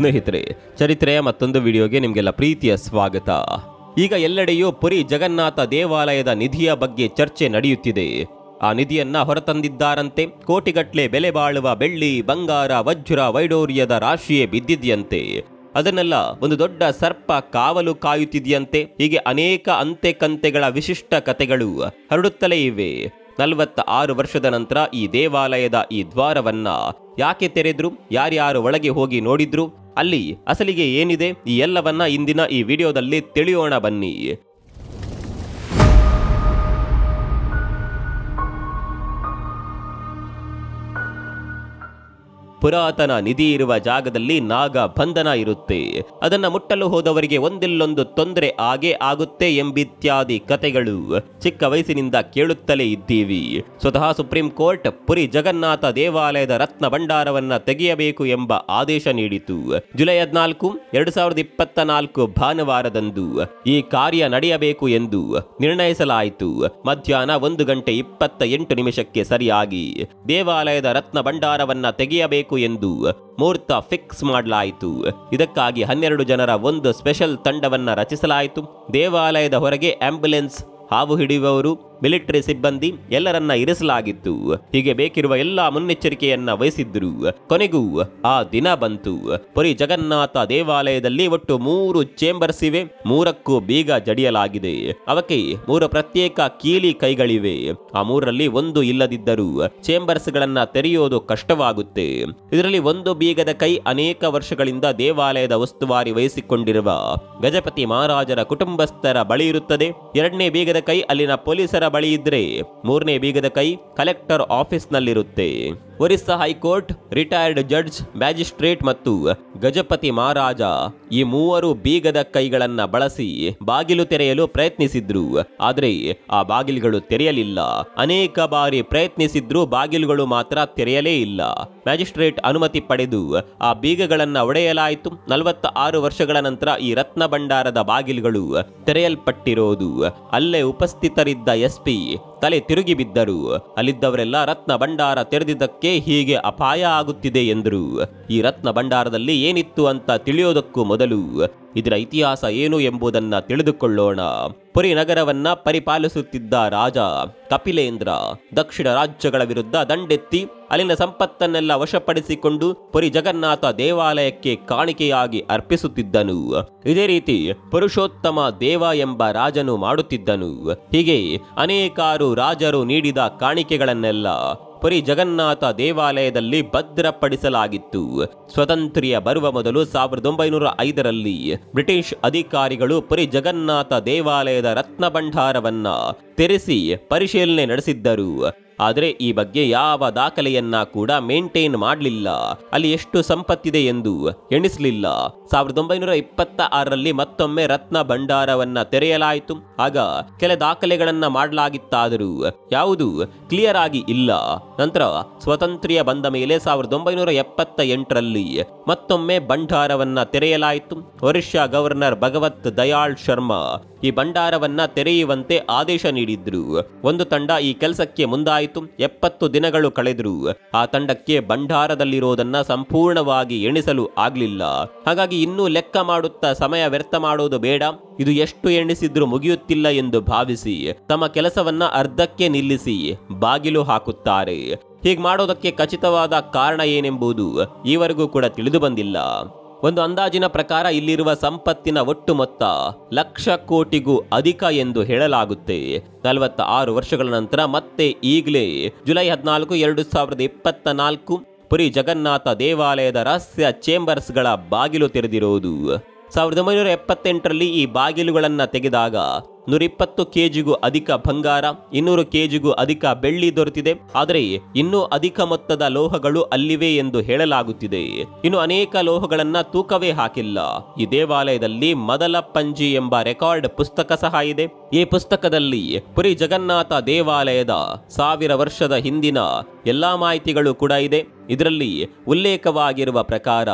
ಸ್ನೇಹಿತರೆ ಚರಿತ್ರೆಯ ಮತ್ತೊಂದು ವಿಡಿಯೋಗೆ ನಿಮಗೆಲ್ಲ ಪ್ರೀತಿಯ ಸ್ವಾಗತ ಈಗ ಎಲ್ಲೆಡೆಯೂ ಪುರಿ ಜಗನ್ನಾಥ ದೇವಾಲಯದ ನಿಧಿಯ ಬಗ್ಗೆ ಚರ್ಚೆ ನಡೆಯುತ್ತಿದೆ ಆ ನಿಧಿಯನ್ನ ಹೊರತಂದಿದ್ದಾರಂತೆ ಕೋಟಿಗಟ್ಲೆ ಬೆಲೆ ಬಾಳುವ ಬೆಳ್ಳಿ ಬಂಗಾರ ವಜ್ರ ವೈಡೋರ್ಯದ ರಾಶಿಯೇ ಬಿದ್ದಿದೆಯಂತೆ ಅದನ್ನೆಲ್ಲ ಒಂದು ದೊಡ್ಡ ಸರ್ಪ ಕಾವಲು ಕಾಯುತ್ತಿದೆಯಂತೆ ಹೀಗೆ ಅನೇಕ ಅಂತೆ ಕಂತೆಗಳ ವಿಶಿಷ್ಟ ಕಥೆಗಳು ಹರಡುತ್ತಲೇ ಇವೆ ನಲವತ್ತ ಆರು ವರ್ಷದ ನಂತರ ಈ ದೇವಾಲಯದ ಈ ದ್ವಾರವನ್ನ ಯಾಕೆ ತೆರೆದ್ರು ಯಾರ್ಯಾರು ಒಳಗೆ ಹೋಗಿ ನೋಡಿದ್ರು ಅಲ್ಲಿ ಅಸಲಿಗೆ ಏನಿದೆ ಈ ಎಲ್ಲವನ್ನ ಇಂದಿನ ಈ ವಿಡಿಯೋದಲ್ಲಿ ತಿಳಿಯೋಣ ಬನ್ನಿ ಪುರಾತನ ನಿಧಿ ಇರುವ ಜಾಗದಲ್ಲಿ ನಾಗ ಬಂಧನ ಇರುತ್ತೆ ಅದನ್ನ ಮುಟ್ಟಲು ಹೋದವರಿಗೆ ಒಂದಿಲ್ಲೊಂದು ತೊಂದರೆ ಆಗೇ ಆಗುತ್ತೆ ಎಂಬಿತ್ಯಾದಿ ಕತೆಗಳು ಚಿಕ್ಕ ವಯಸ್ಸಿನಿಂದ ಕೇಳುತ್ತಲೇ ಇದ್ದೀವಿ ಸ್ವತಃ ಸುಪ್ರೀಂ ಕೋರ್ಟ್ ಪುರಿ ಜಗನ್ನಾಥ ದೇವಾಲಯದ ರತ್ನ ಭಂಡಾರವನ್ನ ತೆಗೆಯಬೇಕು ಎಂಬ ಆದೇಶ ನೀಡಿತು ಜುಲೈ ಹದಿನಾಲ್ಕು ಎರಡು ಸಾವಿರದ ಇಪ್ಪತ್ತ ನಾಲ್ಕು ಭಾನುವಾರದಂದು ಈ ಕಾರ್ಯ ನಡೆಯಬೇಕು ಎಂದು ನಿರ್ಣಯಿಸಲಾಯಿತು ಮಧ್ಯಾಹ್ನ ಒಂದು ಗಂಟೆ ಇಪ್ಪತ್ತ ಎಂಟು ನಿಮಿಷಕ್ಕೆ ಸರಿಯಾಗಿ ದೇವಾಲಯದ ರತ್ನ ಭಂಡಾರವನ್ನ ತೆಗೆಯಬೇಕು ಮಾಡಬೇಕು ಎಂದು ಮುಹೂರ್ತ ಫಿಕ್ಸ್ ಮಾಡಲಾಯಿತು ಇದಕ್ಕಾಗಿ ಹನ್ನೆರಡು ಜನರ ಒಂದು ಸ್ಪೆಷಲ್ ತಂಡವನ್ನು ರಚಿಸಲಾಯಿತು ದೇವಾಲಯದ ಹೊರಗೆ ಆಂಬ್ಯುಲೆನ್ಸ್ ಹಾವು ಹಿಡಿಯುವವರು ಮಿಲಿಟರಿ ಸಿಬ್ಬಂದಿ ಎಲ್ಲರನ್ನ ಇರಿಸಲಾಗಿತ್ತು ಹೀಗೆ ಬೇಕಿರುವ ಎಲ್ಲಾ ಮುನ್ನೆಚ್ಚರಿಕೆಯನ್ನ ವಹಿಸಿದ್ರು ಕೊನೆಗೂ ಆ ದಿನ ಬಂತು ಪುರಿ ಜಗನ್ನಾಥ ದೇವಾಲಯದಲ್ಲಿ ಒಟ್ಟು ಮೂರು ಚೇಂಬರ್ಸ್ ಇವೆ ಮೂರಕ್ಕೂ ಬೀಗ ಜಡಿಯಲಾಗಿದೆ ಅವಕ್ಕೆ ಮೂರು ಪ್ರತ್ಯೇಕ ಕೀಲಿ ಕೈಗಳಿವೆ ಆ ಮೂರರಲ್ಲಿ ಒಂದು ಇಲ್ಲದಿದ್ದರೂ ಚೇಂಬರ್ಸ್ ಗಳನ್ನ ತೆರೆಯೋದು ಕಷ್ಟವಾಗುತ್ತೆ ಇದರಲ್ಲಿ ಒಂದು ಬೀಗದ ಕೈ ಅನೇಕ ವರ್ಷಗಳಿಂದ ದೇವಾಲಯದ ಉಸ್ತುವಾರಿ ವಹಿಸಿಕೊಂಡಿರುವ ಗಜಪತಿ ಮಹಾರಾಜರ ಕುಟುಂಬಸ್ಥರ ಬಳಿ ಇರುತ್ತದೆ ಎರಡನೇ ಬೀಗದ ಕೈ ಅಲ್ಲಿನ ಪೊಲೀಸರ ಬಳಿ ಇದ್ರೆ ಮೂರನೇ ಬೀಗದ ಕೈ ಕಲೆಕ್ಟರ್ ಆಫೀಸ್ನಲ್ಲಿರುತ್ತೆ Orissa high court retired judge magistrate ಮತ್ತು ಗಜಪತಿ ಮಹಾರಾಜ ಈ ಮೂವರು ಬೀಗದ ಕೈಗಳನ್ನು ಬಳಸಿ ಬಾಗಿಲು ತೆರೆಯಲು ಪ್ರಯತ್ನಿಸಿದ್ರು ಆದರೆ ಆ ಬಾಗಿಲುಗಳು ತೆರೆಯಲಿಲ್ಲ ಅನೇಕ ಬಾರಿ ಪ್ರಯತ್ನಿಸಿದ್ರು ಬಾಗಿಲುಗಳು ಮಾತ್ರ ತೆರೆಯಲೇ ಇಲ್ಲ ಮ್ಯಾಜಿಸ್ಟ್ರೇಟ್ ಅನುಮತಿ ಪಡೆದು ಆ ಬೀಗಗಳನ್ನು ಒಡೆಯಲಾಯಿತು ನಲವತ್ತ ಆರು ವರ್ಷಗಳ ನಂತರ ಈ ರತ್ನ ಭಂಡಾರದ ಬಾಗಿಲುಗಳು ತೆರೆಯಲ್ಪಟ್ಟಿರೋದು ಅಲ್ಲೇ ಉಪಸ್ಥಿತರಿದ್ದ ಎಸ್ಪಿ ತಲೆ ತಿರುಗಿ ಬಿದ್ದರು ಅಲ್ಲಿದ್ದವರೆಲ್ಲ ರತ್ನ ಭಂಡಾರ ತೆರೆದಿದ್ದಕ್ಕೆ ಹೀಗೆ ಅಪಾಯ ಆಗುತ್ತಿದೆ ಎಂದರು ಈ ರತ್ನ ಭಂಡಾರದಲ್ಲಿ ಏನಿತ್ತು ಅಂತ ತಿಳಿಯೋದಕ್ಕೂ ಮೊದಲು ಇದರ ಇತಿಹಾಸ ಏನು ಎಂಬುದನ್ನು ತಿಳಿದುಕೊಳ್ಳೋಣ ಪುರಿ ನಗರವನ್ನ ಪರಿಪಾಲಿಸುತ್ತಿದ್ದ ರಾಜ ಕಪಿಲೇಂದ್ರ ದಕ್ಷಿಣ ರಾಜ್ಯಗಳ ವಿರುದ್ಧ ದಂಡೆತ್ತಿ ಅಲ್ಲಿನ ಸಂಪತ್ತನ್ನೆಲ್ಲ ವಶಪಡಿಸಿಕೊಂಡು ಪುರಿ ಜಗನ್ನಾಥ ದೇವಾಲಯಕ್ಕೆ ಕಾಣಿಕೆಯಾಗಿ ಅರ್ಪಿಸುತ್ತಿದ್ದನು ಇದೇ ರೀತಿ ಪುರುಷೋತ್ತಮ ದೇವ ಎಂಬ ರಾಜನು ಮಾಡುತ್ತಿದ್ದನು ಹೀಗೆ ಅನೇಕಾರು ರಾಜರು ನೀಡಿದ ಕಾಣಿಕೆಗಳನ್ನೆಲ್ಲ ಪುರಿ ಜಗನ್ನಾಥ ದೇವಾಲಯದಲ್ಲಿ ಭದ್ರಪಡಿಸಲಾಗಿತ್ತು ಸ್ವತಂತ್ರ್ಯ ಬರುವ ಮೊದಲು ಸಾವಿರದ ಒಂಬೈನೂರ ಐದರಲ್ಲಿ ಬ್ರಿಟಿಷ್ ಅಧಿಕಾರಿಗಳು ಪುರಿ ಜಗನ್ನಾಥ ದೇವಾಲಯದ ರತ್ನ ಭಂಡಾರವನ್ನ ತೆರೆಸಿ ಪರಿಶೀಲನೆ ನಡೆಸಿದ್ದರು ಆದರೆ ಈ ಬಗ್ಗೆ ಯಾವ ದಾಖಲೆಯನ್ನ ಕೂಡ ಮೇಂಟೈನ್ ಮಾಡಲಿಲ್ಲ ಅಲ್ಲಿ ಎಷ್ಟು ಸಂಪತ್ತಿದೆ ಎಂದು ಎಣಿಸಲಿಲ್ಲ ಸಾವಿರದ ಒಂಬೈನೂರ ಇಪ್ಪತ್ತ ಆರರಲ್ಲಿ ಮತ್ತೊಮ್ಮೆ ರತ್ನ ಭಂಡಾರವನ್ನ ತೆರೆಯಲಾಯಿತು ಆಗ ಕೆಲ ದಾಖಲೆಗಳನ್ನ ಮಾಡಲಾಗಿತ್ತಾದರೂ ಯಾವುದು ಕ್ಲಿಯರ್ ಆಗಿ ಇಲ್ಲ ನಂತರ ಸ್ವತಂತ್ರ್ಯ ಬಂದ ಮೇಲೆ ಸಾವಿರದ ಒಂಬೈನೂರ ಎಪ್ಪತ್ತ ಎಂಟರಲ್ಲಿ ಮತ್ತೊಮ್ಮೆ ಭಂಡಾರವನ್ನ ತೆರೆಯಲಾಯಿತು ಒರಿಷ್ಯಾ ಗವರ್ನರ್ ಭಗವತ್ ದಯಾಳ್ ಶರ್ಮಾ ಈ ಭಂಡಾರವನ್ನ ತೆರೆಯುವಂತೆ ಆದೇಶ ನೀಡಿದ್ರು ಒಂದು ತಂಡ ಈ ಕೆಲಸಕ್ಕೆ ಮುಂದಾಯಿತು ಎಪ್ಪತ್ತು ದಿನಗಳು ಕಳೆದ್ರು ಆ ತಂಡಕ್ಕೆ ಭಂಡಾರದಲ್ಲಿರೋದನ್ನ ಸಂಪೂರ್ಣವಾಗಿ ಎಣಿಸಲು ಆಗ್ಲಿಲ್ಲ ಹಾಗಾಗಿ ಇನ್ನೂ ಲೆಕ್ಕ ಮಾಡುತ್ತಾ ಸಮಯ ವ್ಯರ್ಥ ಮಾಡೋದು ಬೇಡ ಇದು ಎಷ್ಟು ಎಣಿಸಿದ್ರೂ ಮುಗಿಯುತ್ತಿಲ್ಲ ಎಂದು ಭಾವಿಸಿ ತಮ್ಮ ಕೆಲಸವನ್ನ ಅರ್ಧಕ್ಕೆ ನಿಲ್ಲಿಸಿ ಬಾಗಿಲು ಹಾಕುತ್ತಾರೆ ಹೀಗೆ ಮಾಡೋದಕ್ಕೆ ಖಚಿತವಾದ ಕಾರಣ ಏನೆಂಬುದು ಈವರೆಗೂ ಕೂಡ ತಿಳಿದು ಬಂದಿಲ್ಲ ಒಂದು ಅಂದಾಜಿನ ಪ್ರಕಾರ ಇಲ್ಲಿರುವ ಸಂಪತ್ತಿನ ಒಟ್ಟು ಮೊತ್ತ ಲಕ್ಷ ಕೋಟಿಗೂ ಅಧಿಕ ಎಂದು ಹೇಳಲಾಗುತ್ತೆ ನಲವತ್ತ ಆರು ವರ್ಷಗಳ ನಂತರ ಮತ್ತೆ ಈಗಲೇ ಜುಲೈ ಹದಿನಾಲ್ಕು ಎರಡು ಸಾವಿರದ ಇಪ್ಪತ್ತ ನಾಲ್ಕು ಪುರಿ ಜಗನ್ನಾಥ ದೇವಾಲಯದ ರಹಸ್ಯ ಚೇಂಬರ್ಸ್ಗಳ ಬಾಗಿಲು ತೆರೆದಿರುವುದು ಸಾವಿರದ ಒಂಬೈನೂರ ಎಪ್ಪತ್ತೆಂಟರಲ್ಲಿ ಈ ಬಾಗಿಲುಗಳನ್ನು ತೆಗೆದಾಗ ನೂರಿಪ್ಪತ್ತು ಕೆಜಿಗೂ ಅಧಿಕ ಬಂಗಾರ ಇನ್ನೂರು ಕೆಜಿಗೂ ಅಧಿಕ ಬೆಳ್ಳಿ ದೊರೆತಿದೆ ಆದರೆ ಇನ್ನೂ ಅಧಿಕ ಮೊತ್ತದ ಲೋಹಗಳು ಅಲ್ಲಿವೆ ಎಂದು ಹೇಳಲಾಗುತ್ತಿದೆ ಇನ್ನು ಅನೇಕ ಲೋಹಗಳನ್ನ ತೂಕವೇ ಹಾಕಿಲ್ಲ ಈ ದೇವಾಲಯದಲ್ಲಿ ಮೊದಲ ಪಂಜಿ ಎಂಬ ರೆಕಾರ್ಡ್ ಪುಸ್ತಕ ಸಹ ಇದೆ ಈ ಪುಸ್ತಕದಲ್ಲಿ ಪುರಿ ಜಗನ್ನಾಥ ದೇವಾಲಯದ ಸಾವಿರ ವರ್ಷದ ಹಿಂದಿನ ಎಲ್ಲಾ ಮಾಹಿತಿಗಳು ಕೂಡ ಇದೆ ಇದರಲ್ಲಿ ಉಲ್ಲೇಖವಾಗಿರುವ ಪ್ರಕಾರ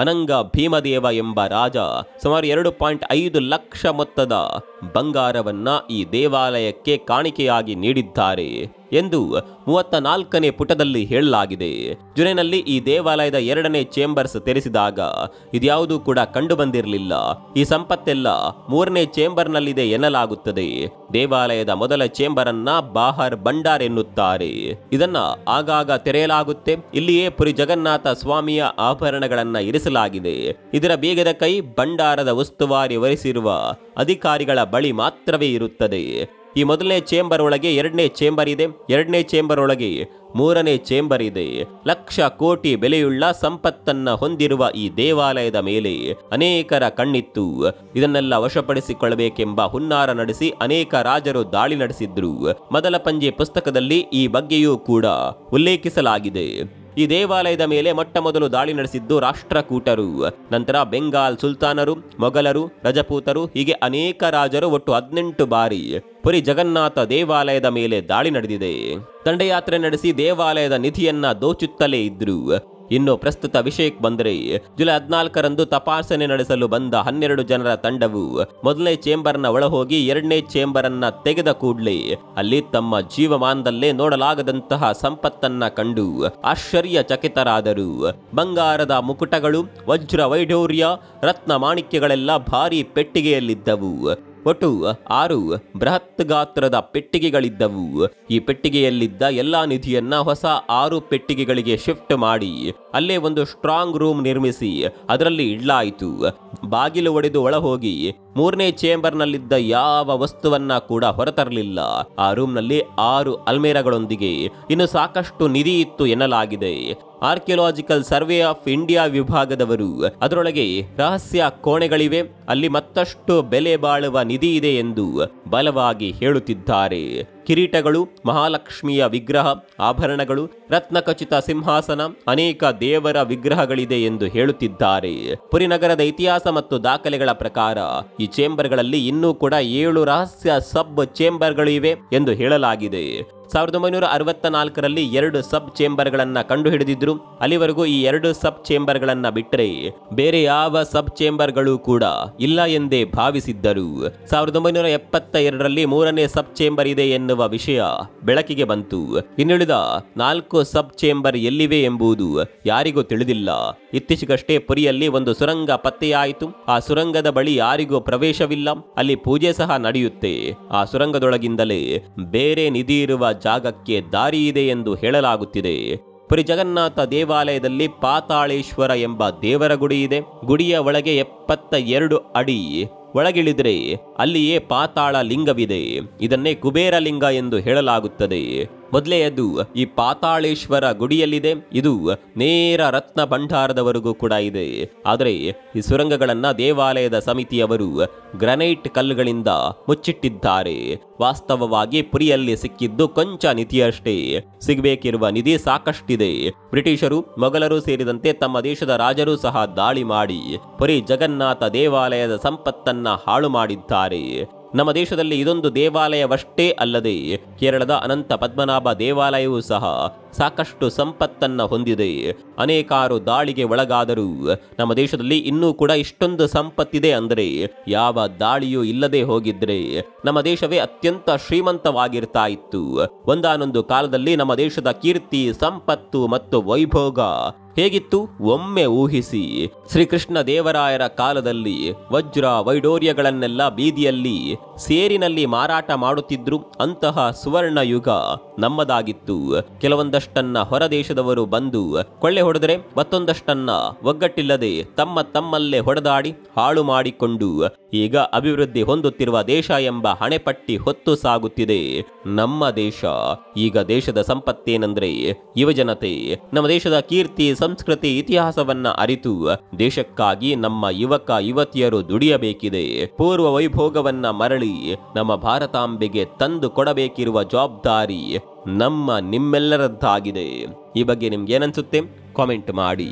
ಅನಂಗ ಭೀಮದೇವ ಎಂಬ ರಾಜ ಸುಮಾರು ಎರಡು ಪಾಯಿಂಟ್ ಐದು ಲಕ್ಷ ಮೊತ್ತದ ಬಂಗಾರವನ್ನ ಈ ದೇವಾಲಯಕ್ಕೆ ಕಾಣಿಕೆಯಾಗಿ ನೀಡಿದ್ದಾರೆ ಎಂದು ಮೂವತ್ತ ನಾಲ್ಕನೇ ಪುಟದಲ್ಲಿ ಹೇಳಲಾಗಿದೆ ಜುನೈನಲ್ಲಿ ಈ ದೇವಾಲಯದ ಎರಡನೇ ಚೇಂಬರ್ಸ್ ತೆರೆಸಿದಾಗ ಇದ್ಯಾವುದೂ ಕೂಡ ಕಂಡುಬಂದಿರಲಿಲ್ಲ ಈ ಸಂಪತ್ತೆಲ್ಲ ಮೂರನೇ ಚೇಂಬರ್ನಲ್ಲಿದೆ ಎನ್ನಲಾಗುತ್ತದೆ ದೇವಾಲಯದ ಮೊದಲ ಚೇಂಬರ್ ಅನ್ನ ಬಾಹರ್ ಭಂಡಾರ್ ಎನ್ನುತ್ತಾರೆ ಇದನ್ನ ಆಗಾಗ ತೆರೆಯಲಾಗುತ್ತೆ ಇಲ್ಲಿಯೇ ಪುರಿ ಜಗನ್ನಾಥ ಸ್ವಾಮಿಯ ಆಭರಣಗಳನ್ನ ಇರಿಸಲಾಗಿದೆ ಇದರ ಬೀಗದ ಕೈ ಬಂಡಾರದ ಉಸ್ತುವಾರಿ ವಹಿಸಿರುವ ಅಧಿಕಾರಿಗಳ ಬಳಿ ಮಾತ್ರವೇ ಇರುತ್ತದೆ ಈ ಮೊದಲನೇ ಚೇಂಬರ್ ಒಳಗೆ ಎರಡನೇ ಚೇಂಬರ್ ಇದೆ ಎರಡನೇ ಚೇಂಬರ್ ಒಳಗೆ ಮೂರನೇ ಚೇಂಬರ್ ಇದೆ ಲಕ್ಷ ಕೋಟಿ ಬೆಲೆಯುಳ್ಳ ಸಂಪತ್ತನ್ನ ಹೊಂದಿರುವ ಈ ದೇವಾಲಯದ ಮೇಲೆ ಅನೇಕರ ಕಣ್ಣಿತ್ತು ಇದನ್ನೆಲ್ಲ ವಶಪಡಿಸಿಕೊಳ್ಳಬೇಕೆಂಬ ಹುನ್ನಾರ ನಡೆಸಿ ಅನೇಕ ರಾಜರು ದಾಳಿ ನಡೆಸಿದ್ರು ಮೊದಲ ಪಂಜೆ ಪುಸ್ತಕದಲ್ಲಿ ಈ ಬಗ್ಗೆಯೂ ಕೂಡ ಉಲ್ಲೇಖಿಸಲಾಗಿದೆ ಈ ದೇವಾಲಯದ ಮೇಲೆ ಮೊಟ್ಟ ಮೊದಲು ದಾಳಿ ನಡೆಸಿದ್ದು ರಾಷ್ಟ್ರಕೂಟರು ನಂತರ ಬೆಂಗಾಲ್ ಸುಲ್ತಾನರು ಮೊಘಲರು ರಜಪೂತರು ಹೀಗೆ ಅನೇಕ ರಾಜರು ಒಟ್ಟು ಹದಿನೆಂಟು ಬಾರಿ ಪುರಿ ಜಗನ್ನಾಥ ದೇವಾಲಯದ ಮೇಲೆ ದಾಳಿ ನಡೆದಿದೆ ದಂಡಯಾತ್ರೆ ನಡೆಸಿ ದೇವಾಲಯದ ನಿಧಿಯನ್ನ ದೋಚುತ್ತಲೇ ಇದ್ರು ಇನ್ನು ಪ್ರಸ್ತುತ ವಿಷಯಕ್ಕೆ ಬಂದರೆ ಜುಲೈ ಹದಿನಾಲ್ಕರಂದು ತಪಾಸಣೆ ನಡೆಸಲು ಬಂದ ಹನ್ನೆರಡು ಜನರ ತಂಡವು ಮೊದಲನೇ ಚೇಂಬರ್ನ ಒಳಹೋಗಿ ಎರಡನೇ ಚೇಂಬರ್ ಅನ್ನ ತೆಗೆದ ಕೂಡಲೇ ಅಲ್ಲಿ ತಮ್ಮ ಜೀವಮಾನದಲ್ಲೇ ನೋಡಲಾಗದಂತಹ ಸಂಪತ್ತನ್ನ ಕಂಡು ಆಶ್ಚರ್ಯ ಚಕಿತರಾದರು ಬಂಗಾರದ ಮುಕುಟಗಳು ವಜ್ರ ವೈಢೂರ್ಯ ರತ್ನ ಮಾಣಿಕ್ಯಗಳೆಲ್ಲ ಭಾರಿ ಪೆಟ್ಟಿಗೆಯಲ್ಲಿದ್ದವು ಒಟ್ಟು ಆರು ಬೃಹತ್ ಗಾತ್ರದ ಪೆಟ್ಟಿಗೆಗಳಿದ್ದವು ಈ ಪೆಟ್ಟಿಗೆಯಲ್ಲಿದ್ದ ಎಲ್ಲಾ ನಿಧಿಯನ್ನ ಹೊಸ ಆರು ಪೆಟ್ಟಿಗೆಗಳಿಗೆ ಶಿಫ್ಟ್ ಮಾಡಿ ಅಲ್ಲೇ ಒಂದು ಸ್ಟ್ರಾಂಗ್ ರೂಮ್ ನಿರ್ಮಿಸಿ ಅದರಲ್ಲಿ ಇಡ್ಲಾಯಿತು ಬಾಗಿಲು ಒಡೆದು ಒಳಹೋಗಿ ಮೂರನೇ ಚೇಂಬರ್ನಲ್ಲಿದ್ದ ಯಾವ ವಸ್ತುವನ್ನ ಕೂಡ ಹೊರತರಲಿಲ್ಲ ಆ ರೂಮ್ನಲ್ಲಿ ಆರು ಅಲ್ಮೇರಗಳೊಂದಿಗೆ ಇನ್ನು ಸಾಕಷ್ಟು ನಿಧಿ ಇತ್ತು ಎನ್ನಲಾಗಿದೆ ಆರ್ಕಿಯೋಲಾಜಿಕಲ್ ಸರ್ವೆ ಆಫ್ ಇಂಡಿಯಾ ವಿಭಾಗದವರು ಅದರೊಳಗೆ ರಹಸ್ಯ ಕೋಣೆಗಳಿವೆ ಅಲ್ಲಿ ಮತ್ತಷ್ಟು ಬೆಲೆ ಬಾಳುವ ನಿಧಿ ಇದೆ ಎಂದು ಬಲವಾಗಿ ಹೇಳುತ್ತಿದ್ದಾರೆ ಕಿರೀಟಗಳು ಮಹಾಲಕ್ಷ್ಮಿಯ ವಿಗ್ರಹ ಆಭರಣಗಳು ರತ್ನಖಚಿತ ಸಿಂಹಾಸನ ಅನೇಕ ದೇವರ ವಿಗ್ರಹಗಳಿದೆ ಎಂದು ಹೇಳುತ್ತಿದ್ದಾರೆ ಪುರಿನಗರದ ಇತಿಹಾಸ ಮತ್ತು ದಾಖಲೆಗಳ ಪ್ರಕಾರ ಈ ಚೇಂಬರ್ಗಳಲ್ಲಿ ಇನ್ನೂ ಕೂಡ ಏಳು ರಹಸ್ಯ ಸಬ್ ಚೇಂಬರ್ಗಳು ಇವೆ ಎಂದು ಹೇಳಲಾಗಿದೆ ಸಾವಿರದ ಒಂಬೈನೂರ ಅರವತ್ತ ನಾಲ್ಕರಲ್ಲಿ ಎರಡು ಸಬ್ ಚೇಂಬರ್ಗಳನ್ನು ಹಿಡಿದಿದ್ರು ಅಲ್ಲಿವರೆಗೂ ಈ ಎರಡು ಸಬ್ ಚೇಂಬರ್ಗಳನ್ನು ಬಿಟ್ಟರೆ ಬೇರೆ ಯಾವ ಸಬ್ ಚೇಂಬರ್ಗಳು ಕೂಡ ಇಲ್ಲ ಎಂದೇ ಭಾವಿಸಿದ್ದರು ಸಾವಿರದ ಒಂಬೈನೂರ ಎಪ್ಪತ್ತ ಎರಡರಲ್ಲಿ ಮೂರನೇ ಸಬ್ ಚೇಂಬರ್ ಇದೆ ಎನ್ನುವ ವಿಷಯ ಬೆಳಕಿಗೆ ಬಂತು ಇನ್ನುಳಿದ ನಾಲ್ಕು ಸಬ್ ಚೇಂಬರ್ ಎಲ್ಲಿವೆ ಎಂಬುದು ಯಾರಿಗೂ ತಿಳಿದಿಲ್ಲ ಇತ್ತೀಚೆಗಷ್ಟೇ ಪುರಿಯಲ್ಲಿ ಒಂದು ಸುರಂಗ ಪತ್ತೆಯಾಯಿತು ಆ ಸುರಂಗದ ಬಳಿ ಯಾರಿಗೂ ಪ್ರವೇಶವಿಲ್ಲ ಅಲ್ಲಿ ಪೂಜೆ ಸಹ ನಡೆಯುತ್ತೆ ಆ ಸುರಂಗದೊಳಗಿಂದಲೇ ಬೇರೆ ನಿಧಿ ಇರುವ ಜಾಗಕ್ಕೆ ದಾರಿಯಿದೆ ಎಂದು ಹೇಳಲಾಗುತ್ತಿದೆ ಪುರಿ ಜಗನ್ನಾಥ ದೇವಾಲಯದಲ್ಲಿ ಪಾತಾಳೇಶ್ವರ ಎಂಬ ದೇವರ ಗುಡಿ ಇದೆ ಗುಡಿಯ ಒಳಗೆ ಎಪ್ಪತ್ತ ಎರಡು ಅಡಿ ಒಳಗಿಳಿದರೆ ಅಲ್ಲಿಯೇ ಪಾತಾಳ ಲಿಂಗವಿದೆ ಇದನ್ನೇ ಕುಬೇರ ಎಂದು ಹೇಳಲಾಗುತ್ತದೆ ಮೊದಲೆಯದು ಈ ಪಾತಾಳೇಶ್ವರ ಗುಡಿಯಲ್ಲಿದೆ ಇದು ನೇರ ರತ್ನ ಭಂಡಾರದವರೆಗೂ ಕೂಡ ಇದೆ ಆದರೆ ಈ ಸುರಂಗಗಳನ್ನು ದೇವಾಲಯದ ಸಮಿತಿಯವರು ಗ್ರನೈಟ್ ಕಲ್ಲುಗಳಿಂದ ಮುಚ್ಚಿಟ್ಟಿದ್ದಾರೆ ವಾಸ್ತವವಾಗಿ ಪುರಿಯಲ್ಲಿ ಸಿಕ್ಕಿದ್ದು ಕೊಂಚ ನಿಧಿಯಷ್ಟೇ ಸಿಗಬೇಕಿರುವ ನಿಧಿ ಸಾಕಷ್ಟಿದೆ ಬ್ರಿಟಿಷರು ಮೊಘಲರು ಸೇರಿದಂತೆ ತಮ್ಮ ದೇಶದ ರಾಜರು ಸಹ ದಾಳಿ ಮಾಡಿ ಪುರಿ ಜಗನ್ನಾಥ ದೇವಾಲಯದ ಸಂಪತ್ತನ್ನ ಹಾಳು ಮಾಡಿದ್ದಾರೆ ನಮ್ಮ ದೇಶದಲ್ಲಿ ಇದೊಂದು ದೇವಾಲಯವಷ್ಟೇ ಅಲ್ಲದೆ ಕೇರಳದ ಅನಂತ ಪದ್ಮನಾಭ ದೇವಾಲಯವೂ ಸಹ ಸಾಕಷ್ಟು ಸಂಪತ್ತನ್ನು ಹೊಂದಿದೆ ಅನೇಕಾರು ದಾಳಿಗೆ ಒಳಗಾದರೂ ನಮ್ಮ ದೇಶದಲ್ಲಿ ಇನ್ನೂ ಕೂಡ ಇಷ್ಟೊಂದು ಸಂಪತ್ತಿದೆ ಅಂದರೆ ಯಾವ ದಾಳಿಯೂ ಇಲ್ಲದೆ ಹೋಗಿದ್ರೆ ನಮ್ಮ ದೇಶವೇ ಅತ್ಯಂತ ಶ್ರೀಮಂತವಾಗಿರ್ತಾ ಇತ್ತು ಒಂದಾನೊಂದು ಕಾಲದಲ್ಲಿ ನಮ್ಮ ದೇಶದ ಕೀರ್ತಿ ಸಂಪತ್ತು ಮತ್ತು ವೈಭೋಗ ಹೇಗಿತ್ತು ಒಮ್ಮೆ ಊಹಿಸಿ ಶ್ರೀಕೃಷ್ಣ ದೇವರಾಯರ ಕಾಲದಲ್ಲಿ ವಜ್ರ ವೈಡೋರ್ಯಗಳನ್ನೆಲ್ಲ ಬೀದಿಯಲ್ಲಿ ಸೇರಿನಲ್ಲಿ ಮಾರಾಟ ಮಾಡುತ್ತಿದ್ರು ಅಂತಹ ಸುವರ್ಣ ಯುಗ ನಮ್ಮದಾಗಿತ್ತು ಕೆಲವೊಂದಷ್ಟನ್ನ ಹೊರದೇಶದವರು ಬಂದು ಕೊಳ್ಳೆ ಹೊಡೆದರೆ ಮತ್ತೊಂದಷ್ಟನ್ನ ಒಗ್ಗಟ್ಟಿಲ್ಲದೆ ತಮ್ಮ ತಮ್ಮಲ್ಲೇ ಹೊಡೆದಾಡಿ ಹಾಳು ಮಾಡಿಕೊಂಡು ಈಗ ಅಭಿವೃದ್ಧಿ ಹೊಂದುತ್ತಿರುವ ದೇಶ ಎಂಬ ಹಣೆಪಟ್ಟಿ ಹೊತ್ತು ಸಾಗುತ್ತಿದೆ ನಮ್ಮ ದೇಶ ಈಗ ದೇಶದ ಸಂಪತ್ತೇನೆಂದ್ರೆ ಯುವಜನತೆ ನಮ್ಮ ದೇಶದ ಕೀರ್ತಿ ಸಂಸ್ಕೃತಿ ಇತಿಹಾಸವನ್ನ ಅರಿತು ದೇಶಕ್ಕಾಗಿ ನಮ್ಮ ಯುವಕ ಯುವತಿಯರು ದುಡಿಯಬೇಕಿದೆ ಪೂರ್ವ ವೈಭೋಗವನ್ನ ಮರಳಿ ನಮ್ಮ ಭಾರತಾಂಬೆಗೆ ತಂದು ಕೊಡಬೇಕಿರುವ ಜವಾಬ್ದಾರಿ ನಮ್ಮ ನಿಮ್ಮೆಲ್ಲರದ್ದಾಗಿದೆ ಈ ಬಗ್ಗೆ ನಿಮ್ಗೆ ಏನನ್ಸುತ್ತೆ ಕಾಮೆಂಟ್ ಮಾಡಿ